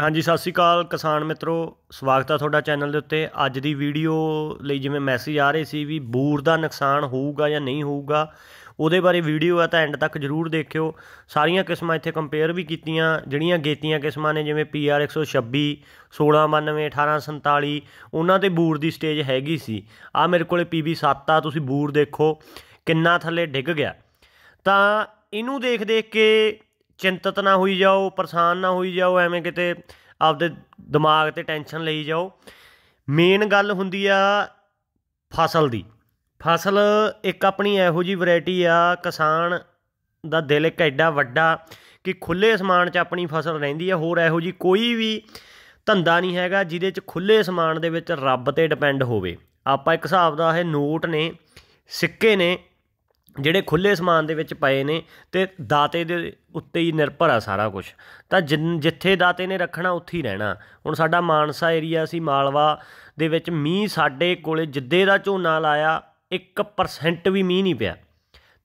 ਹਾਂਜੀ ਸਤਿ ਸ਼੍ਰੀ ਅਕਾਲ ਕਿਸਾਨ ਮਿੱਤਰੋ ਸਵਾਗਤ ਆ ਤੁਹਾਡਾ ਚੈਨਲ ਦੇ ਉੱਤੇ ਅੱਜ ਦੀ ਵੀਡੀਓ ਲਈ ਜਿਵੇਂ ਮੈਸੇਜ ਆ ਰਹੇ ਸੀ ਵੀ ਬੂਰ ਦਾ ਨੁਕਸਾਨ ਹੋਊਗਾ ਜਾਂ ਨਹੀਂ ਹੋਊਗਾ ਉਹਦੇ ਬਾਰੇ ਵੀਡੀਓ ਆ ਤਾਂ ਐਂਡ ਤੱਕ ਜਰੂਰ ਦੇਖਿਓ ਸਾਰੀਆਂ ਕਿਸਮਾਂ ਇੱਥੇ ਕੰਪੇਅਰ ਵੀ ਕੀਤੀਆਂ ਜਿਹੜੀਆਂ ਗੇਤੀਆਂ ਕਿਸਮਾਂ ਨੇ ਜਿਵੇਂ PR 126 1692 1847 ਉਹਨਾਂ ਤੇ ਬੂਰ ਦੀ ਸਟੇਜ ਹੈਗੀ ਸੀ ਆ ਮੇਰੇ ਕੋਲੇ PB 7 ਆ ਤੁਸੀਂ ਬੂਰ ਦੇਖੋ ਕਿੰਨਾ ਥੱਲੇ ਡਿੱਗ ਗਿਆ ਤਾਂ ਇਹਨੂੰ ਦੇਖ ਦੇਖ ਕੇ ਚਿੰਤਤ ਨਾ ਹੋਈ ਜਾਓ ਪਰੇਸ਼ਾਨ ਨਾ ਹੋਈ ਜਾਓ ਐਵੇਂ ਕਿਤੇ ਆਪਦੇ ਦਿਮਾਗ ਤੇ ਟੈਨਸ਼ਨ ਲਈ ਜਾਓ ਮੇਨ ਗੱਲ ਹੁੰਦੀ ਆ ਫਸਲ ਦੀ ਫਸਲ ਇੱਕ ਆਪਣੀ ਇਹੋ ਜੀ ਵੈਰਾਈਟੀ ਆ ਕਿਸਾਨ ਦਾ ਦਿਲ ਇੱਕ ਐਡਾ ਵੱਡਾ ਕਿ ਖੁੱਲੇ ਅਸਮਾਨ 'ਚ ਆਪਣੀ ਫਸਲ ਰਹਿੰਦੀ ਆ ਹੋਰ ਇਹੋ ਜੀ ਕੋਈ ਵੀ ਧੰਦਾ ਨਹੀਂ ਹੈਗਾ ਜਿਹਦੇ 'ਚ ਖੁੱਲੇ ਅਸਮਾਨ ਦੇ ਵਿੱਚ ਰੱਬ ਤੇ ਡਿਪੈਂਡ ਹੋਵੇ ਆਪਾਂ ਇੱਕ ਹਿਸਾਬ ਦਾ ਇਹ ਨੋਟ ਨੇ ਸਿੱਕੇ ਨੇ ਜਿਹੜੇ ਖੁੱਲੇ ਸਮਾਨ ਦੇ ਵਿੱਚ ਪਏ ਨੇ ਤੇ ਦਾਤੇ ਦੇ ਉੱਤੇ ਹੀ ਨਿਰਭਰ ਆ ਸਾਰਾ ਕੁਝ ਤਾਂ ਜਿੱਥੇ ਦਾਤੇ ਨੇ ਰੱਖਣਾ ਉੱਥੇ ਹੀ ਰਹਿਣਾ ਹੁਣ ਸਾਡਾ ਮਾਨਸਾ ਏਰੀਆ ਸੀ ਮਾਲਵਾ ਦੇ ਵਿੱਚ ਮੀਂਹ ਸਾਡੇ ਕੋਲੇ ਜਿੱਦੇ ਦਾ ਝੋਨਾ ਲਾਇਆ 1% ਵੀ ਮੀਂਹ ਨਹੀਂ ਪਿਆ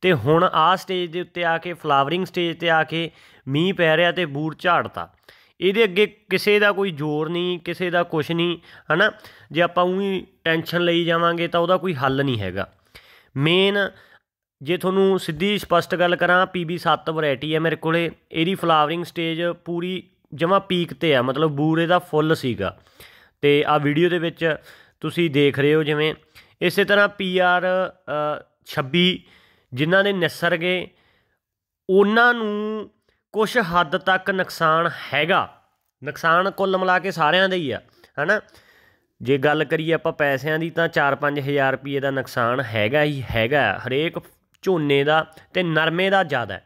ਤੇ ਹੁਣ ਆ ਸਟੇਜ ਦੇ ਉੱਤੇ ਆ ਕੇ ਫਲਾਵਰਿੰਗ ਸਟੇਜ ਤੇ ਆ ਕੇ ਮੀਂਹ ਪੈ ਰਿਹਾ ਤੇ ਬੂਰ ਝਾੜਤਾ ਇਹਦੇ ਅੱਗੇ ਕਿਸੇ ਦਾ ਕੋਈ ਜ਼ੋਰ ਨਹੀਂ ਕਿਸੇ ਦਾ ਕੁਝ ਨਹੀਂ ਹਨਾ ਜੇ ਆਪਾਂ ਉਹੀ ਟੈਨਸ਼ਨ ਲਈ ਜਾਵਾਂਗੇ ਤਾਂ ਉਹਦਾ ਕੋਈ ਹੱਲ ਨਹੀਂ ਹੈਗਾ ਮੇਨ ਜੇ ਤੁਹਾਨੂੰ ਸਿੱਧੀ ਸਪਸ਼ਟ ਗੱਲ ਕਰਾਂ ਪੀਬੀ 7 ਵੈਰਾਈਟੀ ਹੈ ਮੇਰੇ ਕੋਲੇ ਇਹਦੀ ਫਲਾਵਰਿੰਗ ਸਟੇਜ ਪੂਰੀ ਜਮਾ ਪੀਕ ਤੇ ਆ ਮਤਲਬ ਬੂਰੇ ਦਾ ਫੁੱਲ ਸੀਗਾ ਤੇ ਆ ਵੀਡੀਓ ਦੇ ਵਿੱਚ ਤੁਸੀਂ ਦੇਖ ਰਹੇ ਹੋ ਜਿਵੇਂ ਇਸੇ ਤਰ੍ਹਾਂ ਪੀਆਰ 26 ਜਿਨ੍ਹਾਂ ਨੇ ਨਿਸਰ ਗਏ ਉਹਨਾਂ ਨੂੰ ਕੁਝ ਹੱਦ ਤੱਕ ਨੁਕਸਾਨ ਹੈਗਾ ਨੁਕਸਾਨ ਕੁੱਲ ਮਿਲਾ ਕੇ ਸਾਰਿਆਂ ਦਾ ਹੀ ਆ ਹਨਾ ਜੇ ਗੱਲ ਕਰੀਏ ਆਪਾਂ ਪੈਸਿਆਂ ਦੀ ਤਾਂ 4-5000 ਰੁਪਏ ਦਾ ਨੁਕਸਾਨ ਹੈਗਾ ਹੀ ਹੈਗਾ ਹਰੇਕ ਝੋਨੇ ਦਾ ਤੇ ਨਰਮੇ ਦਾ ਜ਼ਿਆਦਾ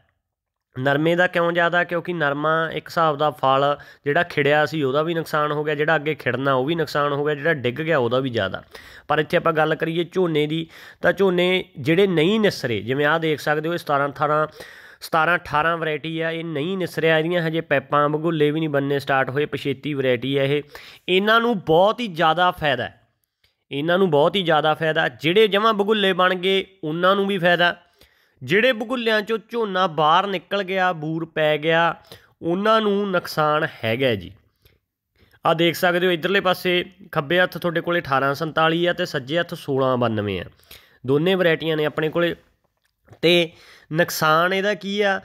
ਨਰਮੇ ਦਾ ਕਿਉਂ ਜ਼ਿਆਦਾ ਕਿਉਂਕਿ ਨਰਮਾ ਇੱਕ ਹਿਸਾਬ ਦਾ ਫਲ ਜਿਹੜਾ ਖਿੜਿਆ ਸੀ ਉਹਦਾ ਵੀ ਨੁਕਸਾਨ ਹੋ ਗਿਆ ਜਿਹੜਾ ਅੱਗੇ ਖਿੜਨਾ ਉਹ ਵੀ ਨੁਕਸਾਨ ਹੋ ਗਿਆ ਜਿਹੜਾ ਡਿੱਗ ਗਿਆ ਉਹਦਾ ਵੀ ਜ਼ਿਆਦਾ ਪਰ ਇੱਥੇ ਆਪਾਂ ਗੱਲ ਕਰੀਏ ਝੋਨੇ ਦੀ ਤਾਂ ਝੋਨੇ ਜਿਹੜੇ ਨਹੀਂ ਨਿਸਰੇ ਜਿਵੇਂ ਆਹ ਦੇਖ ਸਕਦੇ ਹੋ 17 18 17 18 ਵੈਰਾਈਟੀ ਆ ਇਹ ਨਹੀਂ ਨਿਸਰਿਆ ਇਹਦੀਆਂ ਹਜੇ ਪੈਪਾਂ ਬਗੁੱਲੇ ਵੀ ਨਹੀਂ ਬੰਨੇ ਸਟਾਰਟ ਹੋਏ ਪਛੇਤੀ ਵੈਰਾਈਟੀ ਆ ਇਹ ਇਹਨਾਂ ਨੂੰ ਬਹੁਤ ਹੀ ਜ਼ਿਆਦਾ ਫਾਇਦਾ ਹੈ ਇਹਨਾਂ ਨੂੰ ਬਹੁਤ ਹੀ ਜ਼ਿਆਦਾ ਫਾਇਦਾ ਜਿਹੜੇ ਜਮਾਂ ਬਗੁੱਲੇ ਬਣ ਗਏ ਉਹਨਾਂ ਨੂੰ ਵੀ ਫਾਇਦਾ ਜਿਹੜੇ ਬਗੁੱਲਿਆਂ ਚੋਂ ਝੋਨਾ ਬਾਹਰ ਨਿਕਲ ਗਿਆ ਬੂਰ ਪੈ ਗਿਆ ਉਹਨਾਂ ਨੂੰ ਨੁਕਸਾਨ ਹੈਗਾ ਜੀ ਆ ਦੇਖ ਸਕਦੇ ਹੋ ਇਧਰਲੇ ਪਾਸੇ ਖੱਬੇ ਹੱਥ ਤੁਹਾਡੇ ਕੋਲੇ 1847 ਆ ਤੇ ਸੱਜੇ ਹੱਥ 1692 ਆ ਦੋਨੇ ਵੈਰਾਈਟੀਆਂ ਨੇ ਆਪਣੇ ਕੋਲੇ ਤੇ ਨੁਕਸਾਨ ਇਹਦਾ ਕੀ ਆ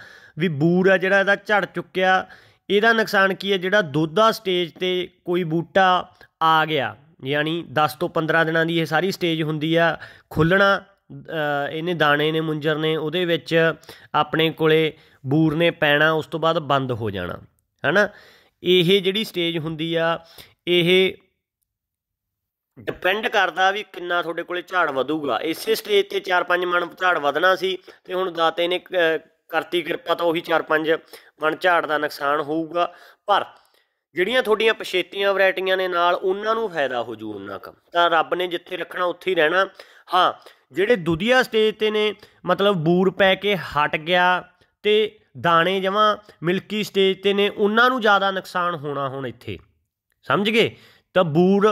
ਵੀ ਬੂਰ ਆ ਜਿਹੜਾ ਇਹਦਾ ਝੜ ਚੁੱਕਿਆ ਇਹਦਾ ਨੁਕਸਾਨ ਕੀ ਆ ਜਿਹੜਾ ਦੋਦਾ ਸਟੇਜ ਤੇ ਕੋਈ ਬੂਟਾ ਆ ਗਿਆ ਯਾਨੀ 10 ਤੋਂ 15 ਦਿਨਾਂ ਦੀ ਇਹ ਸਾਰੀ ਸਟੇਜ ਹੁੰਦੀ ਆ ਖੁੱਲਣਾ ਇਹਨੇ ਦਾਣੇ ਨੇ ਮੁੰਜਰ ਨੇ ਉਹਦੇ ਵਿੱਚ ਆਪਣੇ ਕੋਲੇ ਬੂਰ ਨੇ ਪੈਣਾ ਉਸ ਤੋਂ ਬਾਅਦ ਬੰਦ ਹੋ ਜਾਣਾ ਹੈਨਾ ਇਹ ਜਿਹੜੀ ਸਟੇਜ ਹੁੰਦੀ ਆ ਇਹ ਡਿਪੈਂਡ ਕਰਦਾ ਵੀ ਕਿੰਨਾ ਤੁਹਾਡੇ ਕੋਲੇ ਝਾੜ ਵਧੂਗਾ ਇਸੇ ਸਟੇਜ ਤੇ 4-5 ਮਣ ਝਾੜ ਵਧਣਾ ਸੀ ਤੇ ਹੁਣ ਦਾਤੇ ਨੇ ਕਰਤੀ ਕਿਰਪਾ ਤਾਂ ਉਹੀ 4-5 ਮਣ ਝਾੜ ਦਾ ਨੁਕਸਾਨ ਹੋਊਗਾ ਪਰ ਜਿਹੜੀਆਂ ਤੁਹਾਡੀਆਂ ਪਛੇਤੀਆਂ ਵੈਰਾਈਟੀਆਂ ਨੇ ਨਾਲ ਉਹਨਾਂ ਨੂੰ ਫਾਇਦਾ ਹੋ ਜੂ ਉਹਨਾਂ ਕੰਮ ਤਾਂ ਰੱਬ ਨੇ ਜਿੱਥੇ ਰੱਖਣਾ ਉੱਥੇ ਹੀ ਰਹਿਣਾ ਹਾਂ ਜਿਹੜੇ ਦੁਧੀਆ ਸਟੇਜ ਤੇ ਨੇ ਮਤਲਬ ਬੂਰ ਪੈ ਕੇ ਹਟ ਗਿਆ ਤੇ ਦਾਣੇ ਜਮਾ ਮਿਲਕੀ ਸਟੇਜ ਤੇ ਨੇ ਉਹਨਾਂ ਨੂੰ ਜ਼ਿਆਦਾ ਨੁਕਸਾਨ ਹੋਣਾ ਹੁਣ ਇੱਥੇ ਸਮਝ ਗਏ ਤਾਂ ਬੂਰ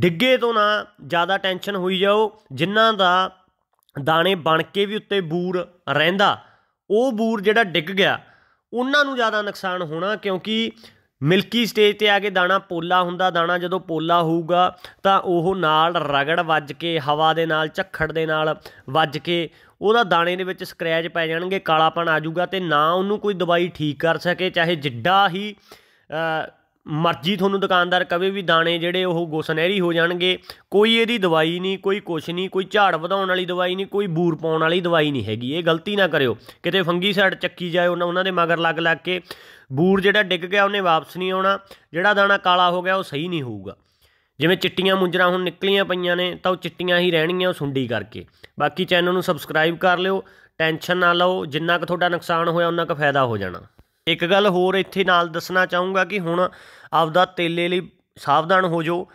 ਡਿੱਗੇ ਤੋਂ ਨਾ ਜ਼ਿਆਦਾ ਟੈਨਸ਼ਨ ਹੋਈ ਜਾਓ ਜਿਨ੍ਹਾਂ ਦਾ ਦਾਣੇ ਬਣ ਕੇ ਵੀ ਉੱਤੇ ਬੂਰ ਰਹਿੰਦਾ ਉਹ ਬੂਰ ਜਿਹੜਾ ਡਿੱਗ ਗਿਆ ਉਹਨਾਂ ਨੂੰ ਜ਼ਿਆਦਾ ਨੁਕਸਾਨ ਹੋਣਾ ਕਿਉਂਕਿ ਮਿਲਕੀ ਸਟੇਜ ਤੇ ਆ ਕੇ ਦਾਣਾ ਪੋਲਾ ਹੁੰਦਾ ਦਾਣਾ ਜਦੋਂ ਪੋਲਾ ਹੋਊਗਾ ਤਾਂ ਉਹ ਨਾਲ ਰਗੜ ਵੱਜ ਕੇ ਹਵਾ ਦੇ ਨਾਲ ਝੱਖੜ ਦੇ ਨਾਲ ਵੱਜ ਕੇ ਉਹਦਾ ਦਾਣੇ ਦੇ ਵਿੱਚ ਸਕ੍ਰੈਚ ਪੈ ਜਾਣਗੇ ਕਾਲਾਪਣ ਆ ਜਾਊਗਾ ਤੇ ਨਾ ਉਹਨੂੰ ਕੋਈ ਦਵਾਈ ਠੀਕ ਕਰ ਸਕੇ ਚਾਹੇ ਜਿੱਡਾ ਹੀ ਮਰਜ਼ੀ ਤੁਹਾਨੂੰ ਦੁਕਾਨਦਾਰ ਕਵੇ ਵੀ ਦਾਣੇ ਜਿਹੜੇ ਉਹ ਗੋਸਨਹਿਰੀ ਹੋ ਜਾਣਗੇ ਕੋਈ ਇਹਦੀ ਦਵਾਈ ਨਹੀਂ ਕੋਈ ਕੁਛ ਨਹੀਂ ਕੋਈ ਝਾੜ ਵਧਾਉਣ ਵਾਲੀ ਦਵਾਈ ਨਹੀਂ ਕੋਈ ਬੂਰ ਪਾਉਣ ਵਾਲੀ ਦਵਾਈ ਨਹੀਂ ਹੈਗੀ ਇਹ ਗਲਤੀ ਨਾ ਕਰਿਓ ਕਿਤੇ ਫੰਗੀ ਸਾਈਡ ਚੱਕੀ ਜਾਏ ਉਹਨਾਂ ਦੇ ਮਗਰ ਲੱਗ ਲੱਗ ਕੇ ਬੂਰ ਜਿਹੜਾ ਡਿੱਗ ਗਿਆ ਉਹਨੇ ਵਾਪਸ ਨਹੀਂ ਆਉਣਾ ਜਿਹੜਾ ਦਾਣਾ ਕਾਲਾ ਹੋ ਗਿਆ ਉਹ ਸਹੀ ਨਹੀਂ ਹੋਊਗਾ ਜਿਵੇਂ ਚਿੱਟੀਆਂ ਮੁੰਜਰਾ ਹੁਣ ਨਿਕਲੀਆਂ ਪਈਆਂ ਨੇ ਤਾਂ ਉਹ ਚਿੱਟੀਆਂ ਹੀ ਰਹਿਣਗੀਆਂ ਉਹ ਸੁੰਡੀ ਕਰਕੇ ਬਾਕੀ ਚੈਨਲ ਨੂੰ ਸਬਸਕ੍ਰਾਈਬ ਕਰ ਲਿਓ ਟੈਨਸ਼ਨ ਨਾ ਲਓ ਜਿੰਨਾ ਕੁ ਤੁਹਾਡਾ ਨੁਕਸਾਨ ਹੋਇਆ ਉਹਨਾਂ ਕੁ ਫਾਇਦਾ ਹੋ ਜਾਣਾ ਇੱਕ ਗੱਲ ਹੋਰ ਇੱਥੇ ਨਾਲ ਦੱਸਣਾ ਚਾਹੂੰਗਾ ਕਿ ਹੁਣ ਆਪਦਾ ਤੇਲੇ ਲਈ ਸਾਵਧਾਨ ਹੋ ਜਾਓ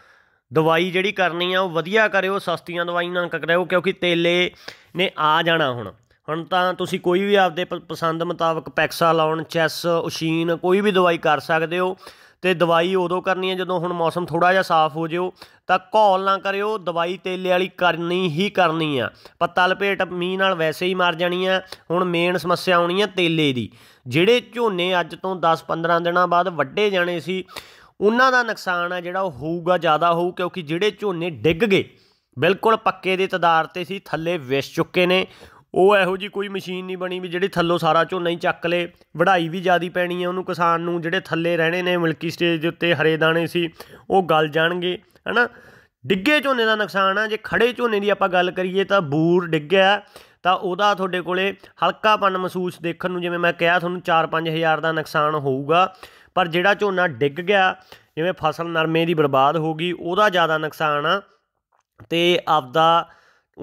ਦਵਾਈ ਜਿਹੜੀ ਕਰਨੀ ਆ ਉਹ ਵਧੀਆ ਕਰਿਓ ਸਸਤੀਆਂ ਦਵਾਈਆਂ ਨਾ ਕਰਿਓ ਕਿਉਂਕਿ ਤੇਲੇ ਨੇ ਆ ਜਾਣਾ ਹੁਣ ਹੁਣ ਤਾਂ ਤੁਸੀਂ ਕੋਈ ਵੀ ਆਪਦੇ ਪਸੰਦ ਮੁਤਾਬਕ ਪੈਕਸਾ ਲਾਉਣ ਚੈਸ ਉਸ਼ੀਨ ਕੋਈ ਵੀ ਦਵਾਈ ਕਰ ਸਕਦੇ ਹੋ ਤੇ ਦਵਾਈ ਉਦੋਂ ਕਰਨੀ ਹੈ ਜਦੋਂ ਹੁਣ ਮੌਸਮ ਥੋੜਾ ਜਿਹਾ ਸਾਫ਼ ਹੋ ਜਿਓ ਤਾਂ ਘੌਲ ਨਾ ਕਰਿਓ ਦਵਾਈ ਤੇਲੇ ਵਾਲੀ ਕਰਨੀ ਹੀ ਕਰਨੀ ਆ ਪੱਤਾ ਲਪੇਟ ਮੀਂਹ ਨਾਲ ਵੈਸੇ ਹੀ ਮਰ ਜਾਣੀ ਆ ਹੁਣ ਮੇਨ ਸਮੱਸਿਆ ਆਉਣੀ ਆ ਤੇਲੇ ਦੀ ਜਿਹੜੇ ਝੋਨੇ ਅੱਜ ਤੋਂ 10-15 ਦਿਨਾਂ ਬਾਅਦ ਵੱਡੇ ਜਾਣੇ ਸੀ ਉਹਨਾਂ ਦਾ ਨੁਕਸਾਨ ਆ ਜਿਹੜਾ ਉਹ ਹੋਊਗਾ ਜ਼ਿਆਦਾ ਹੋਊ ਕਿਉਂਕਿ ਜਿਹੜੇ ਝੋਨੇ ਡਿੱਗ ਗਏ ਬਿਲਕੁਲ ਪੱਕੇ ਦੇ ਤਦਾਰ ਤੇ ਸੀ ਥੱਲੇ ਵਿਸ ਚੁੱਕੇ ਨੇ ਉਹ ਇਹੋ ਜੀ ਕੋਈ ਮਸ਼ੀਨ ਨਹੀਂ ਬਣੀ ਵੀ ਜਿਹੜੀ ਥੱਲੋਂ ਸਾਰਾ ਝੋਨਾ ਹੀ ਚੱਕ ਲੇ ਵਢਾਈ ਵੀ ਜ਼ਿਆਦੀ ਪੈਣੀ ਹੈ ਉਹਨੂੰ ਕਿਸਾਨ ਨੂੰ ਜਿਹੜੇ ਥੱਲੇ ਰਹਿਣੇ ਨੇ ਮਿਲਕੀ ਸਟੇਜ ਦੇ ਉੱਤੇ ਹਰੇ ਦਾਣੇ ਸੀ ਉਹ ਗਲ ਜਾਣਗੇ ਹਨਾ ਡਿੱਗੇ ਝੋਨੇ ਦਾ ਨੁਕਸਾਨ ਆ ਜੇ ਖੜੇ ਝੋਨੇ ਦੀ ਆਪਾਂ ਗੱਲ ਕਰੀਏ ਤਾਂ ਬੂਰ ਡਿੱਗਿਆ ਤਾਂ ਉਹਦਾ ਤੁਹਾਡੇ ਕੋਲੇ ਹਲਕਾ ਪਨ ਮਹਿਸੂਸ ਦੇਖਣ ਨੂੰ ਜਿਵੇਂ ਮੈਂ ਕਿਹਾ ਤੁਹਾਨੂੰ 4-5000 ਦਾ ਨੁਕਸਾਨ ਹੋਊਗਾ ਪਰ ਜਿਹੜਾ ਝੋਨਾ ਡਿੱਗ ਗਿਆ ਜਿਵੇਂ ਫਸਲ ਨਰਮੇ ਦੀ ਬਰਬਾਦ ਹੋ ਗਈ ਉਹਦਾ ਜ਼ਿਆਦਾ ਨੁਕਸਾਨ ਆ ਤੇ ਆਪਦਾ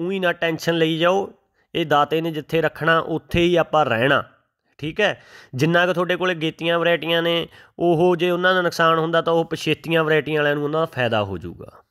ਉਹੀ ਨਾ ਟੈਨਸ਼ਨ ਲਈ ਜਾਓ ਇਹ ਦਾਤੇ ਨੇ ਜਿੱਥੇ ਰੱਖਣਾ ਉੱਥੇ ਹੀ ਆਪਾਂ ਰਹਿਣਾ ਠੀਕ ਹੈ ਜਿੰਨਾ ਕਿ ਤੁਹਾਡੇ ਕੋਲੇ ਗੇਤੀਆਂ ਵੈਰਾਈਟੀਆਂ ਨੇ ਉਹ ਜੇ ਉਹਨਾਂ ਦਾ ਨੁਕਸਾਨ ਹੁੰਦਾ ਤਾਂ ਉਹ ਪਛੇਤੀਆਂ ਵੈਰਾਈਟੀਆਂ ਵਾਲਿਆਂ ਨੂੰ ਉਹਨਾਂ ਦਾ ਫਾਇਦਾ ਹੋ ਜਾਊਗਾ